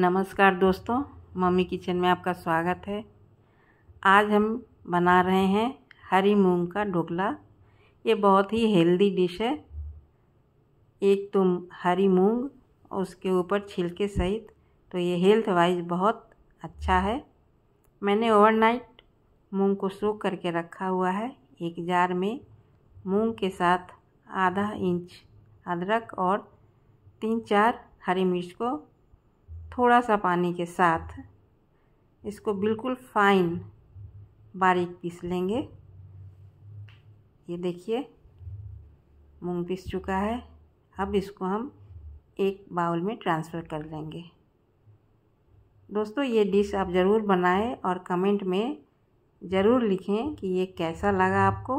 नमस्कार दोस्तों mummy kitchen में आपका स्वागत है आज हम बना रहे हैं हरी मूंग का ढोकला ये बहुत ही हेल्दी डिश है एक तो हरी मूंग और उसके ऊपर छिलके सहित तो ये हेल्थ वाइज बहुत अच्छा है मैंने ओवरनाइट मूंग को सूख करके रखा हुआ है एक जार में मूंग के साथ आधा इंच अदरक और तीन चार हरी मिर्च को थोड़ा सा पानी के साथ इसको बिल्कुल फाइन बारीक पीस लेंगे ये देखिए मूंग पीस चुका है अब इसको हम एक बाउल में ट्रांसफ़र कर लेंगे दोस्तों ये डिश आप ज़रूर बनाएं और कमेंट में ज़रूर लिखें कि ये कैसा लगा आपको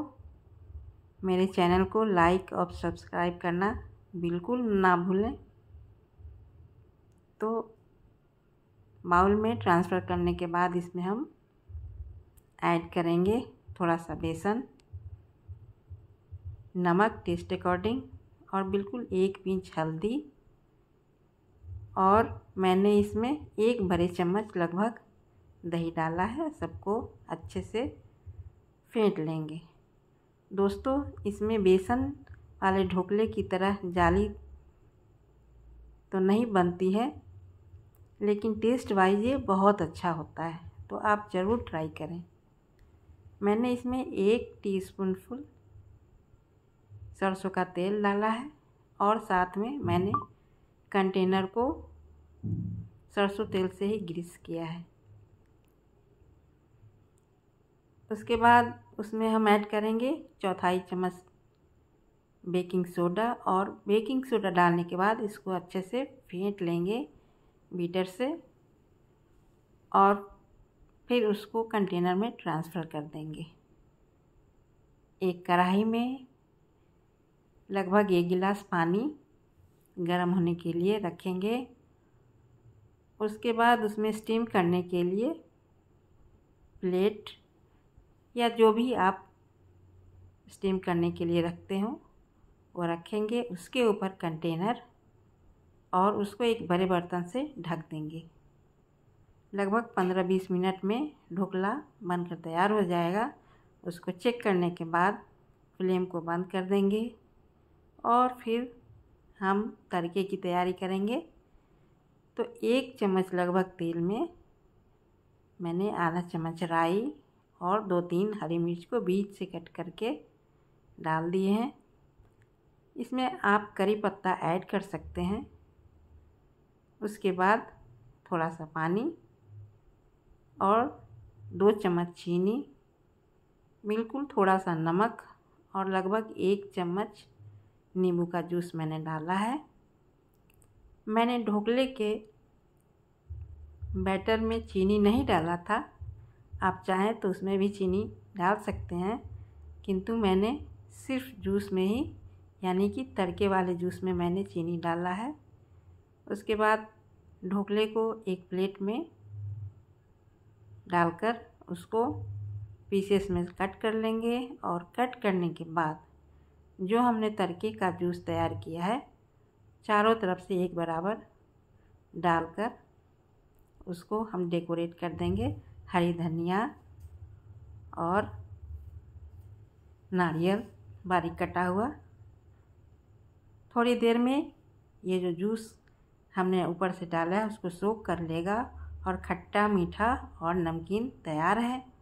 मेरे चैनल को लाइक और सब्सक्राइब करना बिल्कुल ना भूलें तो बाउल में ट्रांसफ़र करने के बाद इसमें हम ऐड करेंगे थोड़ा सा बेसन नमक टेस्ट अकॉर्डिंग और बिल्कुल एक पिंच हल्दी और मैंने इसमें एक भरे चम्मच लगभग दही डाला है सबको अच्छे से फेंट लेंगे दोस्तों इसमें बेसन वाले ढोकले की तरह जाली तो नहीं बनती है लेकिन टेस्ट वाइज ये बहुत अच्छा होता है तो आप ज़रूर ट्राई करें मैंने इसमें एक टीस्पूनफुल सरसों का तेल डाला है और साथ में मैंने कंटेनर को सरसों तेल से ही ग्रीस किया है उसके बाद उसमें हम ऐड करेंगे चौथाई चम्मच बेकिंग सोडा और बेकिंग सोडा डालने के बाद इसको अच्छे से फेंट लेंगे बीटर से और फिर उसको कंटेनर में ट्रांसफ़र कर देंगे एक कढ़ाई में लगभग एक गिलास पानी गर्म होने के लिए रखेंगे उसके बाद उसमें स्टीम करने के लिए प्लेट या जो भी आप स्टीम करने के लिए रखते हो वो रखेंगे उसके ऊपर कंटेनर और उसको एक बड़े बर्तन से ढक देंगे लगभग पंद्रह बीस मिनट में ढोकला बनकर तैयार हो जाएगा उसको चेक करने के बाद फ्लेम को बंद कर देंगे और फिर हम तड़के की तैयारी करेंगे तो एक चम्मच लगभग तेल में मैंने आधा चम्मच राई और दो तीन हरी मिर्च को बीच से कट करके डाल दिए हैं इसमें आप करी पत्ता ऐड कर सकते हैं उसके बाद थोड़ा सा पानी और दो चम्मच चीनी बिल्कुल थोड़ा सा नमक और लगभग एक चम्मच नींबू का जूस मैंने डाला है मैंने ढोकले के बैटर में चीनी नहीं डाला था आप चाहें तो उसमें भी चीनी डाल सकते हैं किंतु मैंने सिर्फ जूस में ही यानी कि तड़के वाले जूस में मैंने चीनी डाला है उसके बाद ढोकले को एक प्लेट में डालकर उसको पीसेस में कट कर लेंगे और कट करने के बाद जो हमने तड़के का जूस तैयार किया है चारों तरफ से एक बराबर डालकर उसको हम डेकोरेट कर देंगे हरी धनिया और नारियल बारीक कटा हुआ थोड़ी देर में ये जो जूस हमने ऊपर से डाला है उसको सोख कर लेगा और खट्टा मीठा और नमकीन तैयार है